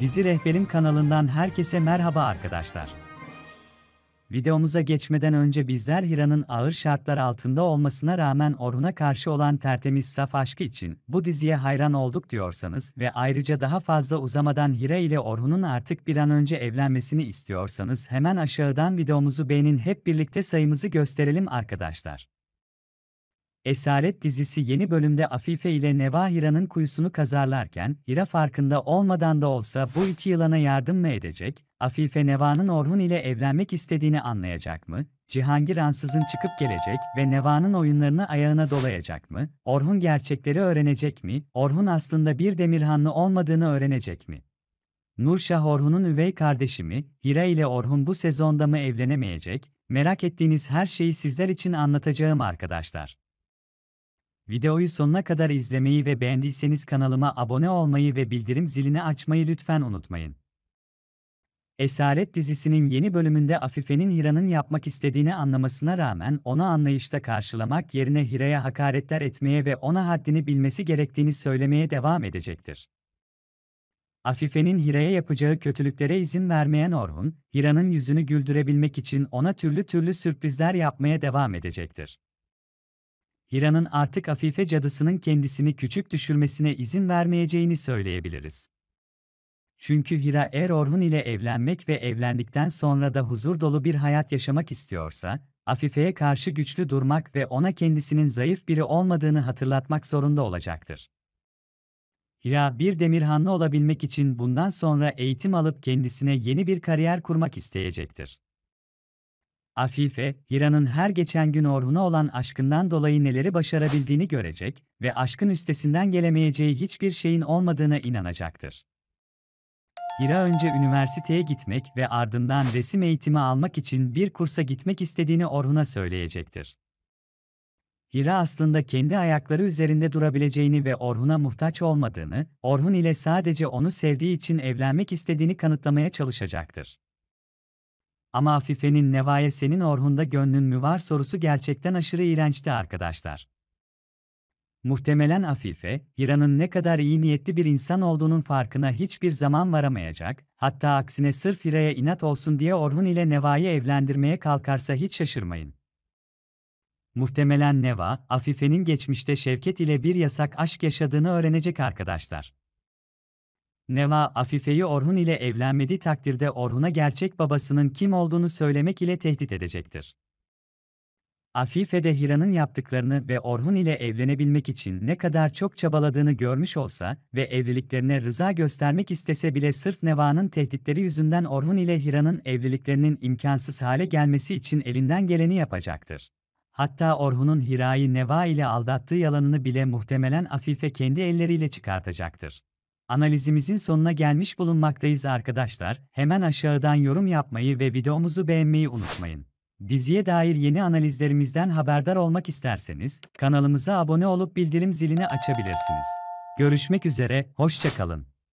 Dizi Rehberim kanalından herkese merhaba arkadaşlar. Videomuza geçmeden önce bizler Hira'nın ağır şartlar altında olmasına rağmen Orhun'a karşı olan tertemiz saf aşkı için bu diziye hayran olduk diyorsanız ve ayrıca daha fazla uzamadan Hira ile Orhun'un artık bir an önce evlenmesini istiyorsanız hemen aşağıdan videomuzu beğenin hep birlikte sayımızı gösterelim arkadaşlar. Esaret dizisi yeni bölümde Afife ile Neva Hira'nın kuyusunu kazarlarken, Hira farkında olmadan da olsa bu iki yılana yardım mı edecek, Afife Neva'nın Orhun ile evlenmek istediğini anlayacak mı, Cihangir ansızın çıkıp gelecek ve Neva'nın oyunlarını ayağına dolayacak mı, Orhun gerçekleri öğrenecek mi, Orhun aslında bir demirhanlı olmadığını öğrenecek mi? Nurşah Orhun'un üvey kardeşi mi, Hira ile Orhun bu sezonda mı evlenemeyecek, merak ettiğiniz her şeyi sizler için anlatacağım arkadaşlar. Videoyu sonuna kadar izlemeyi ve beğendiyseniz kanalıma abone olmayı ve bildirim zilini açmayı lütfen unutmayın. Esaret dizisinin yeni bölümünde Afife'nin Hira'nın yapmak istediğini anlamasına rağmen ona anlayışta karşılamak yerine Hira'ya hakaretler etmeye ve ona haddini bilmesi gerektiğini söylemeye devam edecektir. Afife'nin Hira'ya yapacağı kötülüklere izin vermeyen Orhun, Hira'nın yüzünü güldürebilmek için ona türlü türlü sürprizler yapmaya devam edecektir. Hira'nın artık Afife cadısının kendisini küçük düşürmesine izin vermeyeceğini söyleyebiliriz. Çünkü Hira eğer Orhun ile evlenmek ve evlendikten sonra da huzur dolu bir hayat yaşamak istiyorsa, Afife'ye karşı güçlü durmak ve ona kendisinin zayıf biri olmadığını hatırlatmak zorunda olacaktır. Hira bir demirhanlı olabilmek için bundan sonra eğitim alıp kendisine yeni bir kariyer kurmak isteyecektir. Afife, Hira'nın her geçen gün Orhun'a olan aşkından dolayı neleri başarabildiğini görecek ve aşkın üstesinden gelemeyeceği hiçbir şeyin olmadığına inanacaktır. Hira önce üniversiteye gitmek ve ardından resim eğitimi almak için bir kursa gitmek istediğini Orhun'a söyleyecektir. Hira aslında kendi ayakları üzerinde durabileceğini ve Orhun'a muhtaç olmadığını, Orhun ile sadece onu sevdiği için evlenmek istediğini kanıtlamaya çalışacaktır. Ama Afife'nin Nevaye senin Orhun'da gönlün mü var sorusu gerçekten aşırı iğrençti arkadaşlar. Muhtemelen Afife, Hira'nın ne kadar iyi niyetli bir insan olduğunun farkına hiçbir zaman varamayacak, hatta aksine sırf Hira'ya inat olsun diye Orhun ile Neva'yı evlendirmeye kalkarsa hiç şaşırmayın. Muhtemelen Neva, Afife'nin geçmişte Şevket ile bir yasak aşk yaşadığını öğrenecek arkadaşlar. Neva Afife'yi Orhun ile evlenmediği takdirde Orhun'a gerçek babasının kim olduğunu söylemek ile tehdit edecektir. Afife de Hira'nın yaptıklarını ve Orhun ile evlenebilmek için ne kadar çok çabaladığını görmüş olsa ve evliliklerine rıza göstermek istese bile sırf Neva'nın tehditleri yüzünden Orhun ile Hira'nın evliliklerinin imkansız hale gelmesi için elinden geleni yapacaktır. Hatta Orhun'un Hira'yı Neva ile aldattığı yalanını bile muhtemelen Afife kendi elleriyle çıkartacaktır. Analizimizin sonuna gelmiş bulunmaktayız arkadaşlar. Hemen aşağıdan yorum yapmayı ve videomuzu beğenmeyi unutmayın. Diziye dair yeni analizlerimizden haberdar olmak isterseniz kanalımıza abone olup bildirim zilini açabilirsiniz. Görüşmek üzere, hoşçakalın.